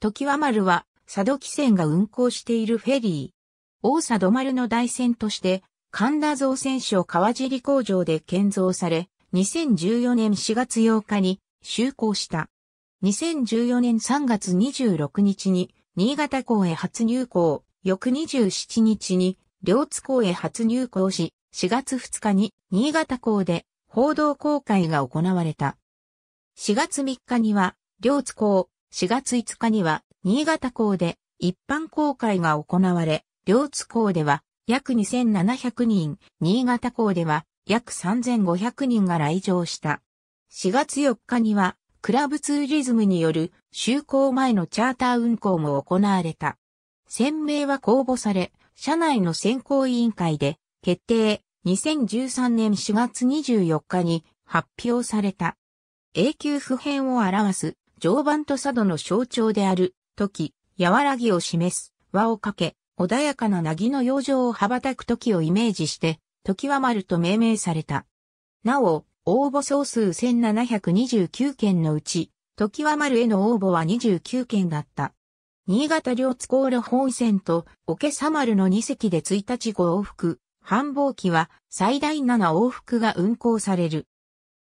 時は丸は、佐渡汽船が運航しているフェリー。大佐渡丸の台船として、神田造船所川尻工場で建造され、2014年4月8日に就航した。2014年3月26日に、新潟港へ初入港、翌27日に、両津港へ初入港し、4月2日に、新潟港で報道公開が行われた。4月3日には、両津港、4月5日には、新潟港で一般公開が行われ、両津港では約2700人、新潟港では約3500人が来場した。4月4日には、クラブツーリズムによる就航前のチャーター運航も行われた。船名は公募され、社内の選考委員会で決定2013年4月24日に発表された。永久不変を表す常磐と佐渡の象徴である、時、和らぎを示す、輪をかけ、穏やかな凪の養生を羽ばたく時をイメージして、時は丸と命名された。なお、応募総数1729件のうち、時は丸への応募は29件だった。新潟両津航路本線と、桶佐丸の2隻で1日5往復、繁忙期は最大7往復が運行される。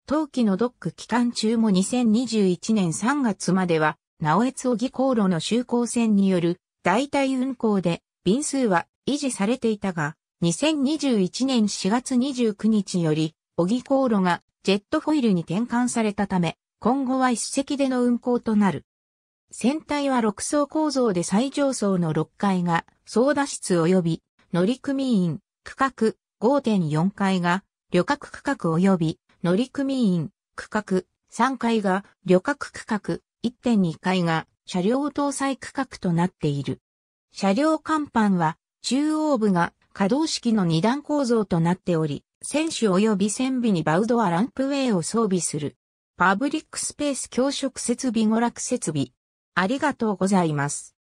冬季のドック期間中も2021年3月までは、直江津小木航路の就航船による代替運航で便数は維持されていたが、2021年4月29日より、小木航路がジェットフォイルに転換されたため、今後は一隻での運航となる。船体は6層構造で最上層の6階が操舵室及び乗組員区画5.4階が旅客区画及び乗組員、区画、3階が旅客区画、1.2階が車両搭載区画となっている。車両甲板は中央部が可動式の2段構造となっており、選手及び船尾にバウドアランプウェイを装備する。パブリックスペース教職設備娯楽設備。ありがとうございます。